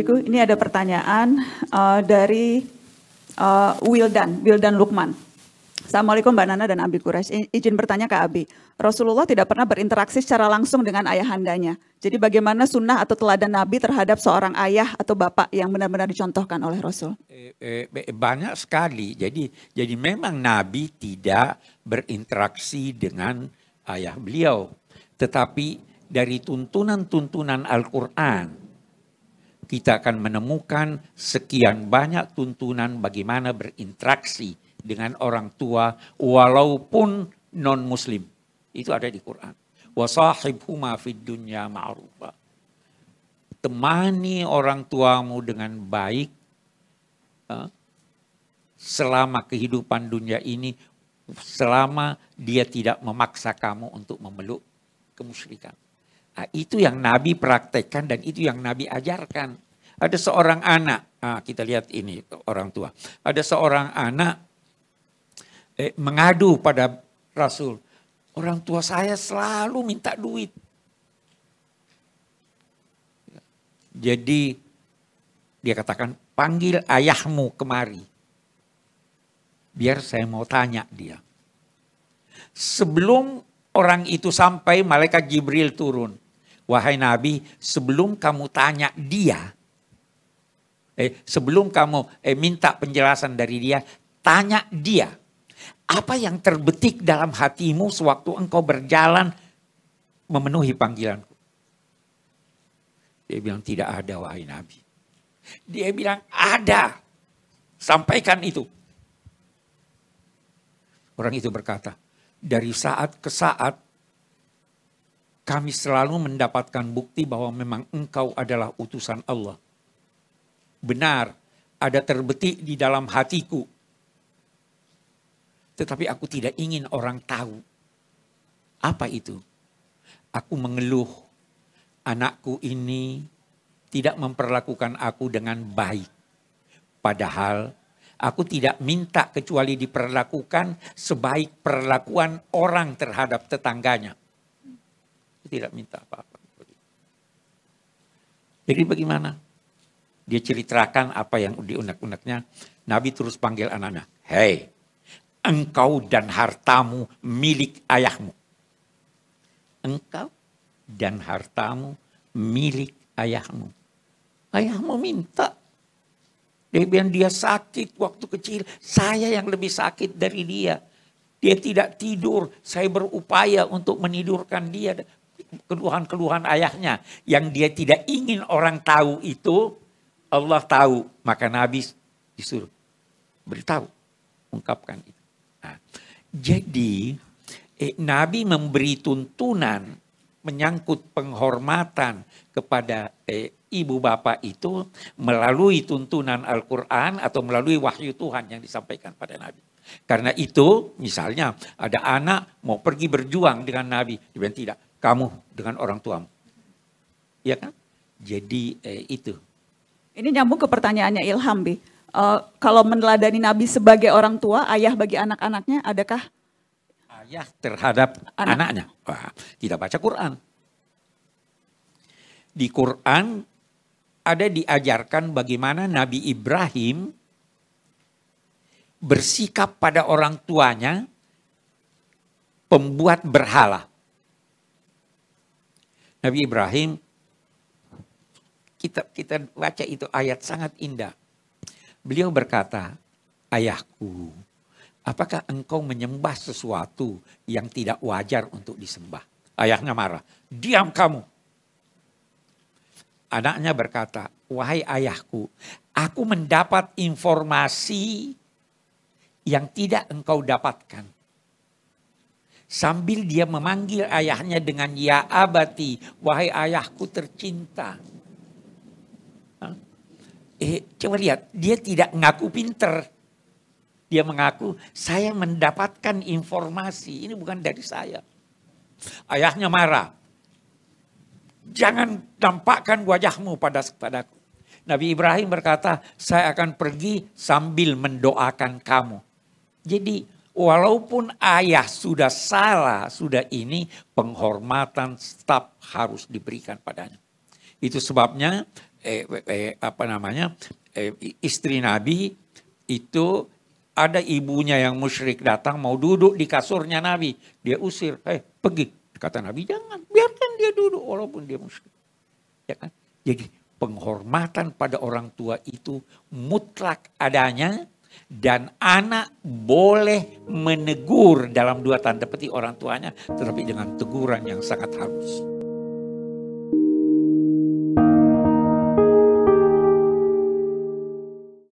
Biku, ini ada pertanyaan uh, dari uh, Wildan, Wildan Lukman. Assalamualaikum Mbak Nana dan Abi Quraisy. Izin bertanya ke Abi. Rasulullah tidak pernah berinteraksi secara langsung dengan ayahandanya. Jadi bagaimana sunnah atau teladan Nabi terhadap seorang ayah atau bapak yang benar-benar dicontohkan oleh Rasul? Eh, eh, banyak sekali. Jadi jadi memang Nabi tidak berinteraksi dengan ayah beliau. Tetapi dari tuntunan-tuntunan Al-Quran, kita akan menemukan sekian banyak tuntunan bagaimana berinteraksi dengan orang tua walaupun non muslim. Itu ada di Quran. Wasahibhuma fid dunya ma'rufa. Temani orang tuamu dengan baik eh, selama kehidupan dunia ini selama dia tidak memaksa kamu untuk memeluk kemusyrikan. Ah, itu yang Nabi praktekkan dan itu yang Nabi ajarkan. Ada seorang anak, nah, kita lihat ini orang tua. Ada seorang anak eh, mengadu pada Rasul. Orang tua saya selalu minta duit. Jadi dia katakan panggil ayahmu kemari. Biar saya mau tanya dia. Sebelum orang itu sampai malaikat Jibril turun. Wahai Nabi, sebelum kamu tanya dia, eh, sebelum kamu eh, minta penjelasan dari dia, tanya dia. Apa yang terbetik dalam hatimu sewaktu engkau berjalan memenuhi panggilanku? Dia bilang tidak ada wahai Nabi. Dia bilang ada. Sampaikan itu. Orang itu berkata, dari saat ke saat kami selalu mendapatkan bukti bahwa memang engkau adalah utusan Allah. Benar, ada terbetik di dalam hatiku. Tetapi aku tidak ingin orang tahu. Apa itu? Aku mengeluh. Anakku ini tidak memperlakukan aku dengan baik. Padahal Aku tidak minta kecuali diperlakukan sebaik perlakuan orang terhadap tetangganya. Aku tidak minta apa-apa. Jadi bagaimana? Dia ceritakan apa yang diunak-unaknya. Nabi terus panggil anaknya. Hei, engkau dan hartamu milik ayahmu. Engkau dan hartamu milik ayahmu. Ayahmu minta dia bilang dia sakit waktu kecil. Saya yang lebih sakit dari dia. Dia tidak tidur. Saya berupaya untuk menidurkan dia. Keluhan-keluhan ayahnya. Yang dia tidak ingin orang tahu itu. Allah tahu. Maka Nabi disuruh beritahu. Ungkapkan itu. Nah, jadi eh, Nabi memberi tuntunan menyangkut penghormatan kepada eh, ibu bapak itu melalui tuntunan Al-Quran atau melalui wahyu Tuhan yang disampaikan pada Nabi. Karena itu misalnya ada anak mau pergi berjuang dengan Nabi. Dia tidak, kamu dengan orang tuamu. Iya kan? Jadi eh, itu. Ini nyambung ke pertanyaannya Ilham, Bi. Uh, kalau meneladani Nabi sebagai orang tua, ayah bagi anak-anaknya, adakah? Ayah terhadap Anak. anaknya. Wah, tidak baca Quran. Di Quran ada diajarkan bagaimana Nabi Ibrahim bersikap pada orang tuanya pembuat berhala. Nabi Ibrahim kita kita baca itu ayat sangat indah. Beliau berkata, "Ayahku, apakah engkau menyembah sesuatu yang tidak wajar untuk disembah?" Ayahnya marah, "Diam kamu. Anaknya berkata, wahai ayahku, aku mendapat informasi yang tidak engkau dapatkan. Sambil dia memanggil ayahnya dengan ya abati, wahai ayahku tercinta. Eh, coba lihat, dia tidak ngaku pinter. Dia mengaku, saya mendapatkan informasi, ini bukan dari saya. Ayahnya marah, jangan tampakkan wajahmu pada padaku. Nabi Ibrahim berkata, saya akan pergi sambil mendoakan kamu. Jadi walaupun ayah sudah salah, sudah ini penghormatan tetap harus diberikan padanya. Itu sebabnya eh, eh, apa namanya eh, istri Nabi itu ada ibunya yang musyrik datang mau duduk di kasurnya Nabi. Dia usir, eh pergi. Kata Nabi, jangan walaupun dia muslim. Ya kan? Jadi penghormatan pada orang tua itu mutlak adanya dan anak boleh menegur dalam dua tanda peti orang tuanya tetapi dengan teguran yang sangat halus.